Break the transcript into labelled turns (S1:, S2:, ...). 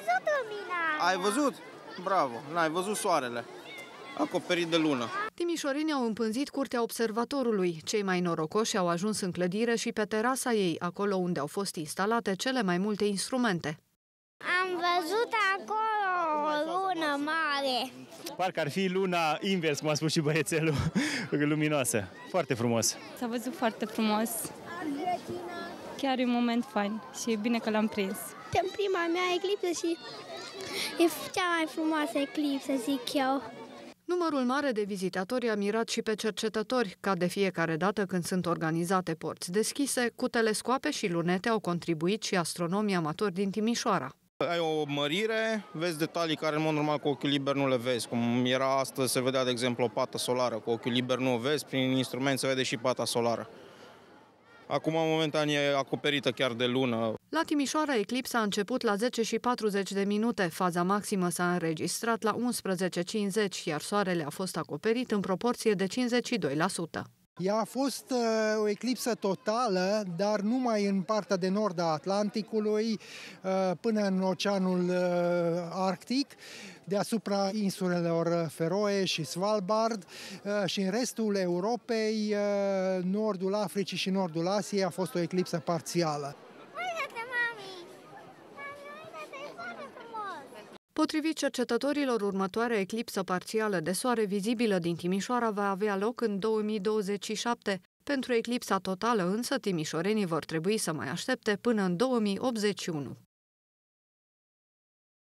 S1: văzut lumina
S2: Ai văzut? Bravo, n-ai văzut soarele acoperit de lună.
S1: Timișorini au împânzit curtea observatorului. Cei mai norocoși au ajuns în clădire și pe terasa ei, acolo unde au fost instalate cele mai multe instrumente. Am văzut acolo o lună mare.
S3: Parcă ar fi luna invers, cum a spus și băiețelul, luminoasă. Foarte frumos.
S1: S-a văzut foarte frumos. Chiar e un moment fain și e bine că l-am prins uite, în prima mea eclipsă și e cea mai frumoasă eclipsă, zic eu. Numărul mare de vizitatori a mirat și pe cercetători, ca de fiecare dată când sunt organizate porți deschise, cu telescoape și lunete au contribuit și astronomii amatori din Timișoara.
S2: Ai o mărire, vezi detalii care în mod normal cu ochiul liber nu le vezi. Cum era astăzi, se vedea de exemplu o pată solară, cu ochiul liber nu o vezi, prin instrument se vede și pata solară. Acum, momentan, e acoperită chiar de lună.
S1: La Timișoara, eclipsa a început la 10 și 40 de minute. Faza maximă s-a înregistrat la 11.50, iar soarele a fost acoperit în proporție de 52%.
S3: Ea a fost uh, o eclipsă totală, dar numai în partea de nord a Atlanticului, uh, până în Oceanul uh, Arctic, deasupra insulelor Feroe și Svalbard uh, și în restul Europei, uh, nordul Africii și nordul Asiei a fost o eclipsă parțială.
S1: Potrivit cercetătorilor, următoarea eclipsă parțială de soare vizibilă din Timișoara va avea loc în 2027. Pentru eclipsa totală însă, timișorenii vor trebui să mai aștepte până în 2081.